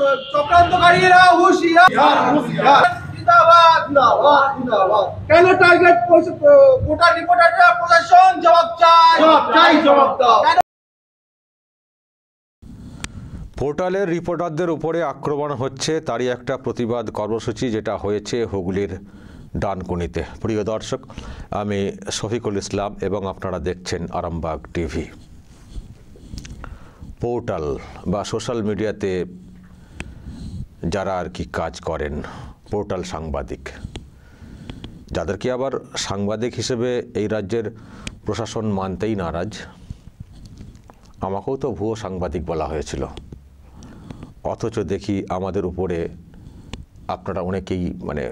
পোর্টালের রিপোর্টারদের উপরে আক্রমণ হচ্ছে তারই একটা প্রতিবাদ কর্মসূচি যেটা হয়েছে হুগলির ডানকুনিতে প্রিয় দর্শক আমি শফিকুল ইসলাম এবং আপনারা দেখছেন আরামবাগ টিভি পোর্টাল বা সোশ্যাল মিডিয়াতে যারা আর কি কাজ করেন পোর্টাল সাংবাদিক যাদেরকে আবার সাংবাদিক হিসেবে এই রাজ্যের প্রশাসন মানতেই নারাজ আমাকেও তো ভুয়ো সাংবাদিক বলা হয়েছিল অথচ দেখি আমাদের উপরে আপনারা অনেকেই মানে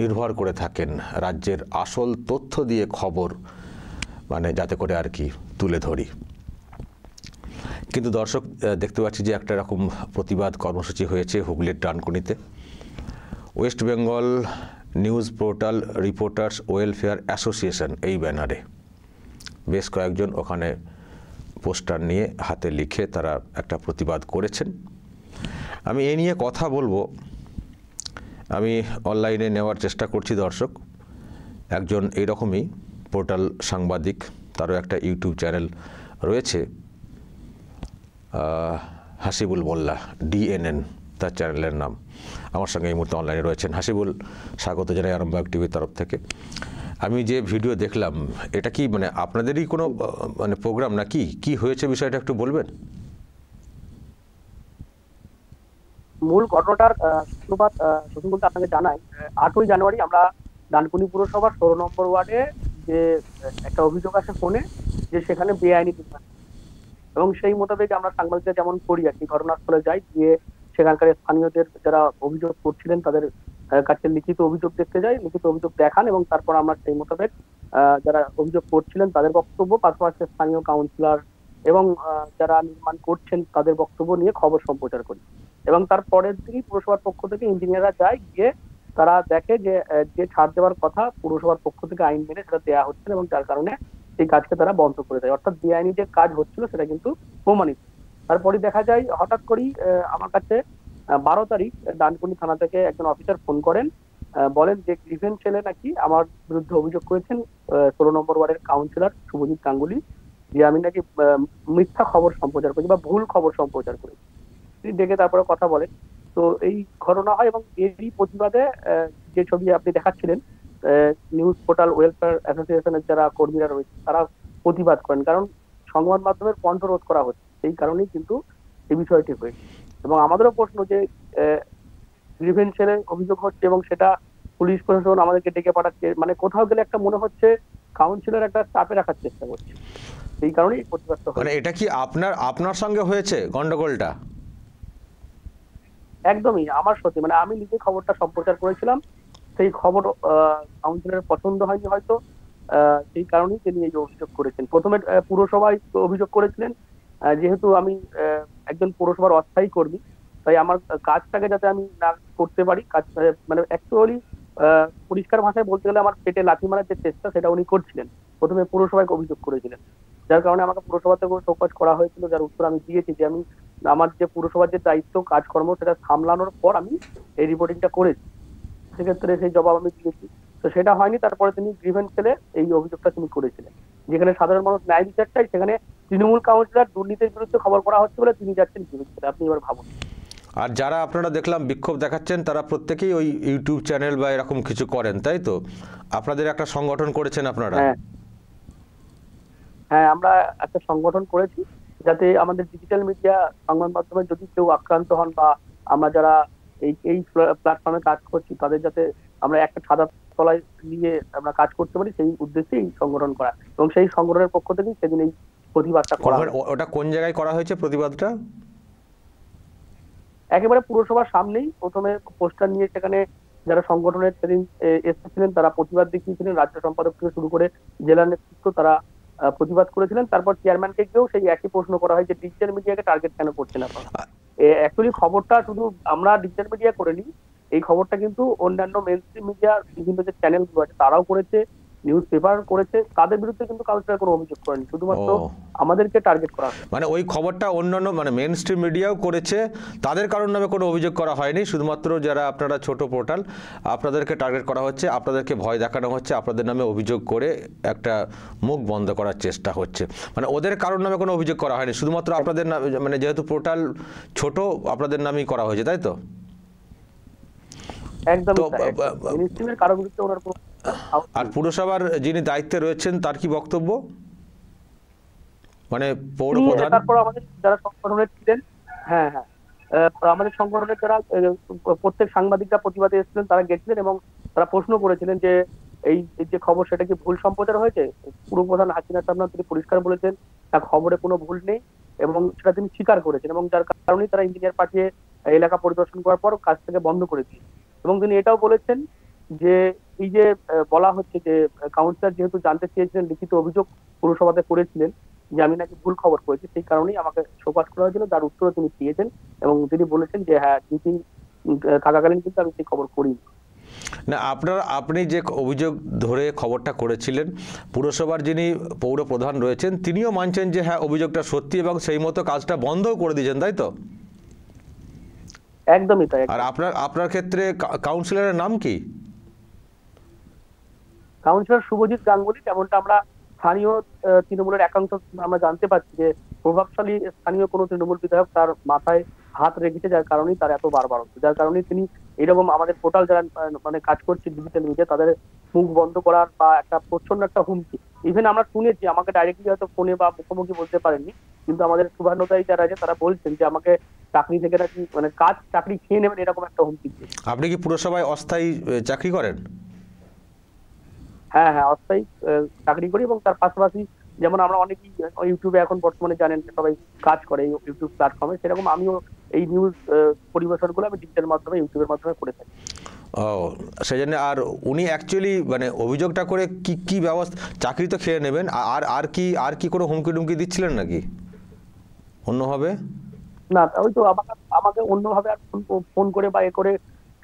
নির্ভর করে থাকেন রাজ্যের আসল তথ্য দিয়ে খবর মানে যাতে করে আর কি তুলে ধরি কিন্তু দর্শক দেখতে পাচ্ছি যে একটা রকম প্রতিবাদ কর্মসূচি হয়েছে হুগলির ডানকুনিতে West Bengal news portal reporters welfare association এই ব্যানারে বেশ কয়েকজন ওখানে পোস্টার নিয়ে হাতে লিখে তারা একটা প্রতিবাদ করেছেন আমি এ নিয়ে কথা বলবো আমি অনলাইনে নেওয়ার চেষ্টা করছি দর্শক একজন এইরকমই পোর্টাল সাংবাদিক তারও একটা ইউটিউব চ্যানেল রয়েছে হাসিবুল মোল্লা ডিএনএন তার চ্যানেলের নাম আমার সঙ্গে এই মুহূর্তে অনলাইনে রয়েছেন হাসিবুল স্বাগত জানাই আরামবাগ টিভির তরফ থেকে আমি যে ভিডিও দেখলাম এটা কি মানে আপনাদেরই কোনো মানে প্রোগ্রাম নাকি কি হয়েছে বিষয়টা একটু বলবেন মূল ঘটনাটার সুপ্রভাত সুতরাং বলতে আপনাকে জানাই আটই জানুয়ারি আমরা ডানকুনি পুরসভার ষোলো নম্বর ওয়ার্ডে যে একটা অভিযোগ আছে ফোনে যে সেখানে বেআইনি বিভাগ এবং সেই মোতাবেক আমরা সাংবাদিকরা যেমন করি আর কি ঘটনাস্থলে যাই গিয়ে সেখানকার স্থানীয়দের যারা অভিযোগ করছিলেন তাদের কাছে লিখিত অভিযোগ দেখতে যাই লিখিত অভিযোগ দেখান এবং তারপর আমরা সেই মোতাবেক যারা অভিযোগ করছিলেন তাদের বক্তব্য পাশাপাশি স্থানীয় কাউন্সিলর এবং যারা নির্মাণ করছেন তাদের বক্তব্য নিয়ে খবর সম্প্রচার করি এবং তার পরের দিনই পুরসভার পক্ষ থেকে ইঞ্জিনিয়াররা যায় গিয়ে তারা দেখে যে যে ছাড় দেওয়ার কথা পুরসভার পক্ষ থেকে আইন মেনে সেটা দেওয়া হচ্ছে এবং যার কারণে সেই কাজকে তারা বন্ধ করে দেয় অর্থাৎ বেআইনি যে কাজ হচ্ছিল সেটা কিন্তু প্রমাণিত তারপরে দেখা যায় হঠাৎ করেই আমার কাছে বারো তারিখ ডানকুনি থানা থেকে একজন অফিসার ফোন করেন বলেন যে গ্রিভেন ছেলে নাকি আমার বিরুদ্ধে অভিযোগ করেছেন ষোলো নম্বর ওয়ার্ডের কাউন্সিলর শুভজিৎ গাঙ্গুলি যে আমি নাকি মিথ্যা খবর সম্প্রচার করেছি বা ভুল খবর সম্প্রচার করেছি তিনি ডেকে তারপরে কথা বলেন তো এই ঘটনা হয় এবং এরই প্রতিবাদে যে ছবি আপনি দেখাচ্ছিলেন নিউজ পোর্টাল ওয়েলফেয়ার অ্যাসোসিয়েশনের যারা কর্মীরা রয়েছে তারা প্রতিবাদ করেন কারণ সংবাদ মাধ্যমের কণ্ঠ রোধ করা হচ্ছে সেই কারণেই কিন্তু এই বিষয়টি হয়েছে এবং আমাদেরও প্রশ্ন যে গ্রিভেন্সের অভিযোগ হচ্ছে এবং সেটা পুলিশ প্রশাসন আমাদেরকে ডেকে পাঠাচ্ছে মানে কোথাও গেলে একটা মনে হচ্ছে কাউন্সিলর একটা চাপে রাখার চেষ্টা করছে সেই কারণেই প্রতিবাদ মানে এটা কি আপনার আপনার সঙ্গে হয়েছে গন্ডগোলটা একদমই আমার সাথে মানে আমি নিজে খবরটা সম্প্রচার করেছিলাম সেই খবর কাউন্সিলের পছন্দ হয়নি হয়তো সেই কারণেই তিনি এই অভিযোগ করেছেন প্রথমে পুরসভায় অভিযোগ করেছিলেন যেহেতু আমি একজন পৌরসভার অস্থায়ী কর্মী তাই আমার কাজটাকে যাতে আমি না করতে পারি কাজ মানে অ্যাকচুয়ালি পরিষ্কার ভাষায় বলতে গেলে আমার পেটে লাথি মারার যে চেষ্টা সেটা উনি করছিলেন প্রথমে পুরসভায় অভিযোগ করেছিলেন যার কারণে আমাকে পুরসভা থেকে শোকজ করা হয়েছিল যার উত্তর আমি দিয়েছি যে আমি আমার যে পুরসভার যে দায়িত্ব কাজকর্ম সেটা সামলানোর পর আমি এই রিপোর্টিংটা করেছি সেক্ষেত্রে সেই জবাব আমি দিয়েছি তো সেটা হয়নি তারপরে তিনি গ্রিভেন ফেলে এই অভিযোগটা তিনি করেছিলেন যেখানে সাধারণ মানুষ ন্যায় বিচারটাই সেখানে তৃণমূল কাউন্সিলর দুর্নীতির বিরুদ্ধে খবর করা হচ্ছে বলে তিনি যাচ্ছেন গ্রিভেন আপনি এবার ভাবুন আর যারা আপনারা দেখলাম বিক্ষোভ দেখাচ্ছেন তারা প্রত্যেকেই ওই ইউটিউব চ্যানেল বা এরকম কিছু করেন তাই তো আপনাদের একটা সংগঠন করেছেন আপনারা হ্যাঁ, হ্যাঁ আমরা একটা সংগঠন করেছি যাতে আমাদের ডিজিটাল মিডিয়া সংবাদ মাধ্যমে যদি কেউ আক্রান্ত হন বা আমরা যারা এই এই প্ল্যাটফর্মে কাজ করছি তাদের যাতে আমরা একটা সাদা তলায় নিয়ে আমরা কাজ করতে পারি সেই উদ্দেশ্যে এই সংগঠন করা এবং সেই সংগঠনের পক্ষ থেকে সেদিন এই প্রতিবাদটা করা ওটা কোন জায়গায় করা হয়েছে প্রতিবাদটা একেবারে পুরসভার সামনেই প্রথমে পোস্টার নিয়ে সেখানে যারা সংগঠনের সেদিন এসেছিলেন তারা প্রতিবাদ দেখিয়েছিলেন রাজ্য সম্পাদক থেকে শুরু করে জেলা নেতৃত্ব তারা প্রতিবাদ করেছিলেন তারপর চেয়ারম্যানকে গিয়েও সেই একই প্রশ্ন করা হয় যে ডিজিটাল মিডিয়াকে টার্গেট কেন করছেন আপনারা অ্যাকচুয়ালি খবরটা শুধু আমরা ডিজিটাল মিডিয়া করিনি এই খবরটা কিন্তু অন্যান্য মেন মিডিয়া মিডিয়ার বিভিন্ন যে চ্যানেলগুলো আছে তারাও করেছে নিউজ পেপার করেছে তাদের বিরুদ্ধে কিন্তু কালচার কোনো অভিযোগ করেনি শুধুমাত্র আমাদেরকে টার্গেট করা মানে ওই খবরটা অন্যান্য মানে মেন স্ট্রিম মিডিয়াও করেছে তাদের কারণ নামে কোনো অভিযোগ করা হয়নি শুধুমাত্র যারা আপনারা ছোট পোর্টাল আপনাদেরকে টার্গেট করা হচ্ছে আপনাদেরকে ভয় দেখানো হচ্ছে আপনাদের নামে অভিযোগ করে একটা মুখ বন্ধ করার চেষ্টা হচ্ছে মানে ওদের কারণ নামে কোনো অভিযোগ করা হয়নি শুধুমাত্র আপনাদের নামে মানে যেহেতু পোর্টাল ছোট আপনাদের নামেই করা হয়েছে তাই তো একদম কারো বিরুদ্ধে ওনার আর পুরসভার যিনি দায়িত্বে রয়েছেন তার কি বক্তব্য মানে পৌর প্রধান তারপর আমাদের যারা সংগঠনের ছিলেন হ্যাঁ হ্যাঁ আমাদের সংগঠনের যারা প্রত্যেক সাংবাদিকরা প্রতিবাদে এসেছিলেন তারা গেছিলেন এবং তারা প্রশ্ন করেছিলেন যে এই যে খবর সেটা কি ভুল সম্প্রচার হয়েছে পুরো প্রধান হাসিনা সামনা তিনি পরিষ্কার বলেছেন তার খবরে কোনো ভুল নেই এবং সেটা তিনি স্বীকার করেছেন এবং যার কারণে তারা ইঞ্জিনিয়ার পাঠিয়ে এলাকা পরিদর্শন করার পর কাজ থেকে বন্ধ করে দিয়েছে এবং তিনি এটাও বলেছেন যে এই যে বলা হচ্ছে যে কাউন্সিলর যেহেতু জানতে চেয়েছিলেন লিখিত অভিযোগ পুরসভাতে করেছিলেন যে আমি নাকি ভুল খবর করেছি সেই কারণেই আমাকে শোকাজ করা হয়েছিল তার উত্তর তিনি দিয়েছেন এবং তিনি বলেছেন যে হ্যাঁ ডিউটি থাকাকালীন কিন্তু আমি সেই খবর করিনি না আপনার আপনি যে অভিযোগ ধরে খবরটা করেছিলেন পুরসভার যিনি পৌর প্রধান রয়েছেন তিনিও মানছেন যে হ্যাঁ অভিযোগটা সত্যি এবং সেই মতো কাজটা বন্ধ করে দিয়েছেন তাই তো একদমই তাই আর আপনার আপনার ক্ষেত্রে কাউন্সিলরের নাম কি কাউন্সিলর শুভজিৎ গাঙ্গুলি যেমনটা আমরা স্থানীয় তৃণমূলের একাংশ আমরা জানতে পারছি যে প্রভাবশালী স্থানীয় কোনো তৃণমূল বিধায়ক তার মাথায় হাত রেখেছে যার কারণেই তার এত বারবার যার কারণে তিনি এরকম আমাদের পোর্টাল যারা মানে কাজ করছে ডিজিটাল মিডিয়া তাদের মুখ বন্ধ করার বা একটা প্রচন্ড একটা হুমকি ইভেন আমরা শুনেছি আমাকে ডাইরেক্টলি হয়তো ফোনে বা মুখোমুখি বলতে পারেননি কিন্তু আমাদের শুভান্নতায়ী যারা আছে তারা বলছেন যে আমাকে চাকরি থেকে নাকি মানে কাজ চাকরি খেয়ে নেবেন এরকম একটা হুমকি আপনি কি পুরসভায় অস্থায়ী চাকরি করেন হ্যাঁ হ্যাঁ অস্থায়ী চাকরি করি এবং তার পাশাপাশি যেমন আমরা অনেকেই ইউটিউবে এখন বর্তমানে জানেন সবাই কাজ করে ইউটিউব প্ল্যাটফর্মে সেরকম আমিও এই নিউজ পরিবেশনগুলো আমি ডিজিটাল মাধ্যমে ইউটিউবের মাধ্যমে করে থাকি ও সেই জন্য আর উনি অ্যাকচুয়ালি মানে অভিযোগটা করে কি কি ব্যবস্থা চাকরি তো খেয়ে নেবেন আর আর কি আর কি কোনো হুমকি টুমকি দিচ্ছিলেন নাকি অন্যভাবে না ওই তো আমাকে আমাকে অন্যভাবে আর ফোন করে বা এ করে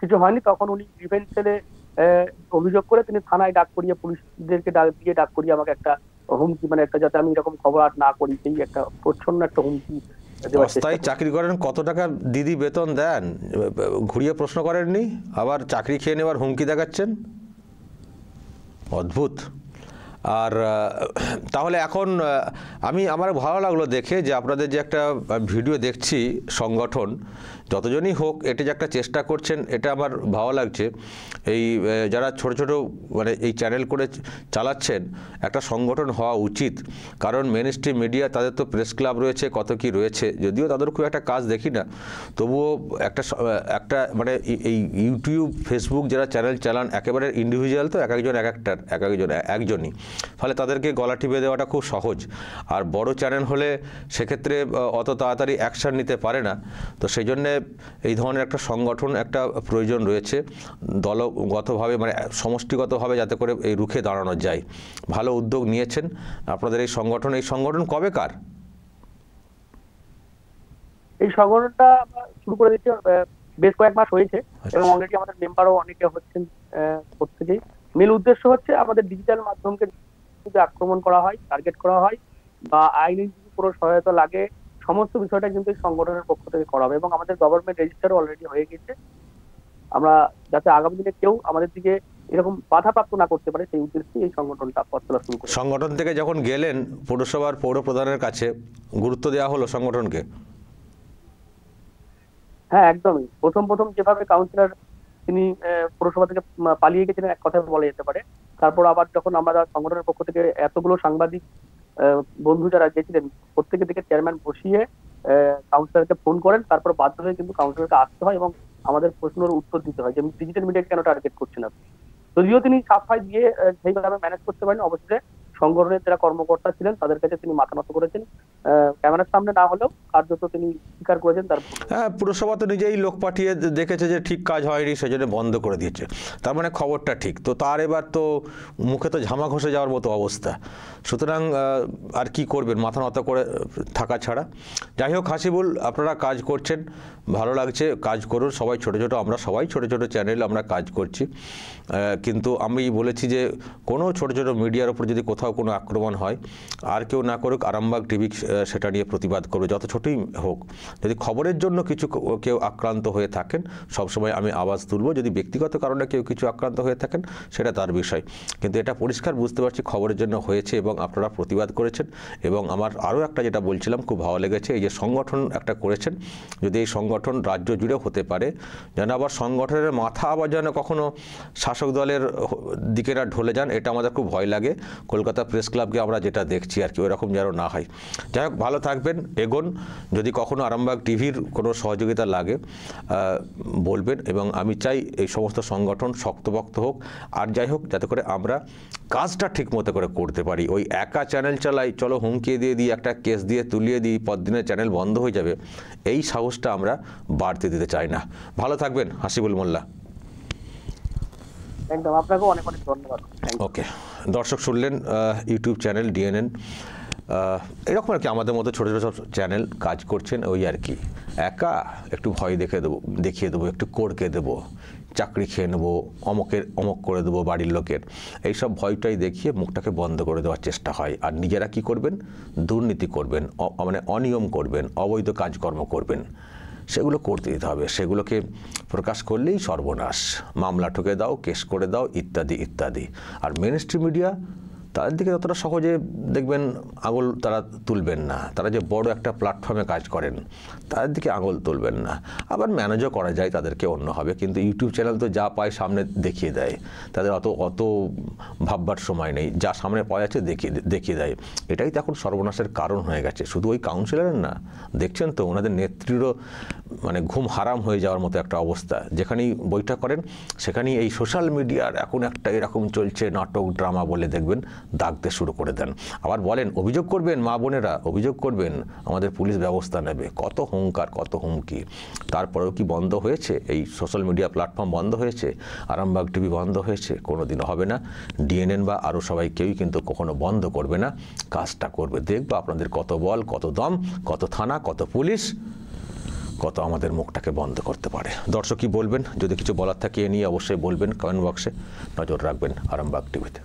কিছু হয়নি তখন উনি ইভেন্ট সেলে অভিযোগ করে তিনি থানায় ডাক করিয়ে পুলিশদেরকে ডাক দিয়ে ডাক করিয়ে আমাকে একটা হুমকি মানে একটা যাতে আমি এরকম খবর আর না করি সেই একটা প্রচন্ড একটা হুমকি অস্থায়ী চাকরি করেন কত টাকা দিদি বেতন দেন ঘুরিয়ে প্রশ্ন করেননি আবার চাকরি খেয়ে নেওয়ার হুমকি দেখাচ্ছেন অদ্ভুত আর তাহলে এখন আমি আমার ভালো লাগলো দেখে যে আপনাদের যে একটা ভিডিও দেখছি সংগঠন যতজনই হোক এটা যে একটা চেষ্টা করছেন এটা আমার ভালো লাগছে এই যারা ছোট ছোট মানে এই চ্যানেল করে চালাচ্ছেন একটা সংগঠন হওয়া উচিত কারণ মেন মিডিয়া তাদের তো প্রেস ক্লাব রয়েছে কত কি রয়েছে যদিও তাদের খুব একটা কাজ দেখি না তবুও একটা একটা মানে এই ইউটিউব ফেসবুক যারা চ্যানেল চালান একেবারে ইন্ডিভিজুয়াল তো এক একজন এক একটার এক একজন একজনই ফলে তাদেরকে গলা টিপে দেওয়াটা খুব সহজ আর বড় চ্যানেল হলে সেক্ষেত্রে অত তাড়াতাড়ি অ্যাকশান নিতে পারে না তো সেই জন্যে এই ধরনের একটা সংগঠন একটা প্রয়োজন রয়েছে দলগতভাবে মানে সমষ্টিগতভাবে যাতে করে এই রুখে দাঁড়ানো যায় ভালো উদ্যোগ নিয়েছেন আপনাদের এই সংগঠন এই সংগঠন কবে কার এই সংগঠনটা শুরু করে দিচ্ছে বেশ কয়েক মাস হয়েছে আচ্ছা। এবং অলরেডি আমাদের মেম্বারও অনেকে হচ্ছেন প্রত্যেকেই মূল উদ্দেশ্য হচ্ছে আমাদের ডিজিটাল মাধ্যমকে যদি আক্রমণ করা হয় টার্গেট করা হয় বা আইনি যদি সহায়তা লাগে সমস্ত বিষয়টা কিন্তু এই সংগঠনের পক্ষ থেকে করা হবে এবং আমাদের গভর্নমেন্ট রেজিস্টার অলরেডি হয়ে গেছে আমরা যাতে আগামী দিনে কেউ আমাদের দিকে এরকম বাধা প্রাপ্ত না করতে পারে সেই উদ্দেশ্যে এই সংগঠনটা পথ চলা শুরু করে সংগঠন থেকে যখন গেলেন পৌরসভার পৌর প্রধানের কাছে গুরুত্ব দেওয়া হলো সংগঠনকে হ্যাঁ একদমই প্রথম প্রথম যেভাবে কাউন্সিলর তিনি পৌরসভা থেকে পালিয়ে গেছিলেন এক কথায় বলা যেতে পারে তারপর আবার যখন আমরা সংগঠনের পক্ষ থেকে এতগুলো সাংবাদিক বন্ধু যারা গেছিলেন প্রত্যেকের দিকে চেয়ারম্যান বসিয়ে কাউন্সিলরকে ফোন করেন তারপর বাধ্য হয়ে কিন্তু কাউন্সিলরকে আসতে হয় এবং আমাদের প্রশ্নের উত্তর দিতে হয় যে ডিজিটাল মিডিয়া কেন টার্গেট করছে না যদিও তিনি সাফাই দিয়ে সেইভাবে ম্যানেজ করতে পারেন অবশ্যই সংগঠনের যারা কর্মকর্তা ছিলেন তাদের কাছে তিনি মাথা নত করেছেন ক্যামেরার সামনে না হলেও কার্যত তিনি স্বীকার করেছেন তার হ্যাঁ পুরসভা তো নিজেই লোক পাঠিয়ে দেখেছে যে ঠিক কাজ হয়নি সেজন্য বন্ধ করে দিয়েছে তার মানে খবরটা ঠিক তো তার এবার তো মুখে তো ঝামা ঘষে যাওয়ার মতো অবস্থা সুতরাং আর কি করবেন মাথা নত করে থাকা ছাড়া যাই হোক হাসিবুল আপনারা কাজ করছেন ভালো লাগছে কাজ করুন সবাই ছোট ছোট আমরা সবাই ছোট ছোট চ্যানেল আমরা কাজ করছি কিন্তু আমি বলেছি যে কোনো ছোট ছোট মিডিয়ার ওপর যদি কোথাও কোথাও কোনো আক্রমণ হয় আর কেউ না করুক আরামবাগ টিভি সেটা নিয়ে প্রতিবাদ করবে যত ছোটই হোক যদি খবরের জন্য কিছু কেউ আক্রান্ত হয়ে থাকেন সবসময় আমি আওয়াজ তুলব যদি ব্যক্তিগত কারণে কেউ কিছু আক্রান্ত হয়ে থাকেন সেটা তার বিষয় কিন্তু এটা পরিষ্কার বুঝতে পারছি খবরের জন্য হয়েছে এবং আপনারা প্রতিবাদ করেছেন এবং আমার আরও একটা যেটা বলছিলাম খুব ভালো লেগেছে এই যে সংগঠন একটা করেছেন যদি এই সংগঠন রাজ্য জুড়ে হতে পারে যেন আবার সংগঠনের মাথা আবার যেন কখনো শাসক দলের দিকে না ঢলে যান এটা আমাদের খুব ভয় লাগে কলকাতা কলকাতা প্রেস ক্লাবকে আমরা যেটা দেখছি আর কি ওই রকম যেন না হয় যাই হোক ভালো থাকবেন এগোন যদি কখনও আরামবাগ টিভির কোনো সহযোগিতা লাগে বলবেন এবং আমি চাই এই সমস্ত সংগঠন শক্তপক্ত হোক আর যাই হোক যাতে করে আমরা কাজটা ঠিক মতো করে করতে পারি ওই একা চ্যানেল চালাই চলো হুমকিয়ে দিয়ে দিই একটা কেস দিয়ে তুলিয়ে দিই পরদিনের চ্যানেল বন্ধ হয়ে যাবে এই সাহসটা আমরা বাড়তে দিতে চাই না ভালো থাকবেন হাসিবুল মোল্লা একদম আপনাকে অনেক অনেক ধন্যবাদ ওকে দর্শক শুনলেন ইউটিউব চ্যানেল ডিএনএন এরকম আর কি আমাদের মতো ছোটো ছোটো সব চ্যানেল কাজ করছেন ওই আর কি একা একটু ভয় দেখে দেবো দেখিয়ে দেবো একটু করকে দেবো চাকরি খেয়ে নেবো অমকের অমক করে দেবো বাড়ির লোকের এই সব ভয়টাই দেখিয়ে মুখটাকে বন্ধ করে দেওয়ার চেষ্টা হয় আর নিজেরা কি করবেন দুর্নীতি করবেন মানে অনিয়ম করবেন অবৈধ কাজকর্ম করবেন সেগুলো করতে দিতে হবে সেগুলোকে প্রকাশ করলেই সর্বনাশ মামলা ঠুকে দাও কেস করে দাও ইত্যাদি ইত্যাদি আর মেন মিডিয়া তাদের দিকে ততটা সহজে দেখবেন আঙুল তারা তুলবেন না তারা যে বড় একটা প্ল্যাটফর্মে কাজ করেন তাদের দিকে আঙুল তুলবেন না আবার ম্যানেজও করা যায় তাদেরকে অন্যভাবে কিন্তু ইউটিউব চ্যানেল তো যা পায় সামনে দেখিয়ে দেয় তাদের অত অত ভাববার সময় নেই যা সামনে পাওয়া যাচ্ছে দেখিয়ে দেখিয়ে দেয় এটাই তো এখন সর্বনাশের কারণ হয়ে গেছে শুধু ওই কাউন্সিলারের না দেখছেন তো ওনাদের নেত্রীরও মানে ঘুম হারাম হয়ে যাওয়ার মতো একটা অবস্থা যেখানেই বৈঠক করেন সেখানেই এই সোশ্যাল মিডিয়ার এখন একটা এরকম চলছে নাটক ড্রামা বলে দেখবেন দাগতে শুরু করে দেন আবার বলেন অভিযোগ করবেন মা বোনেরা অভিযোগ করবেন আমাদের পুলিশ ব্যবস্থা নেবে কত হুঙ্কার কত হুমকি তারপরেও কি বন্ধ হয়েছে এই সোশ্যাল মিডিয়া প্ল্যাটফর্ম বন্ধ হয়েছে আরামবাগ টিভি বন্ধ হয়েছে কোনো দিন হবে না ডিএনএন বা আরও সবাই কেউই কিন্তু কখনো বন্ধ করবে না কাজটা করবে দেখবো আপনাদের কত বল কত দম কত থানা কত পুলিশ কত আমাদের মুখটাকে বন্ধ করতে পারে দর্শক কি বলবেন যদি কিছু বলার থাকে এ নিয়ে অবশ্যই বলবেন কমেন্ট বক্সে নজর রাখবেন আরামবাগ টিভিতে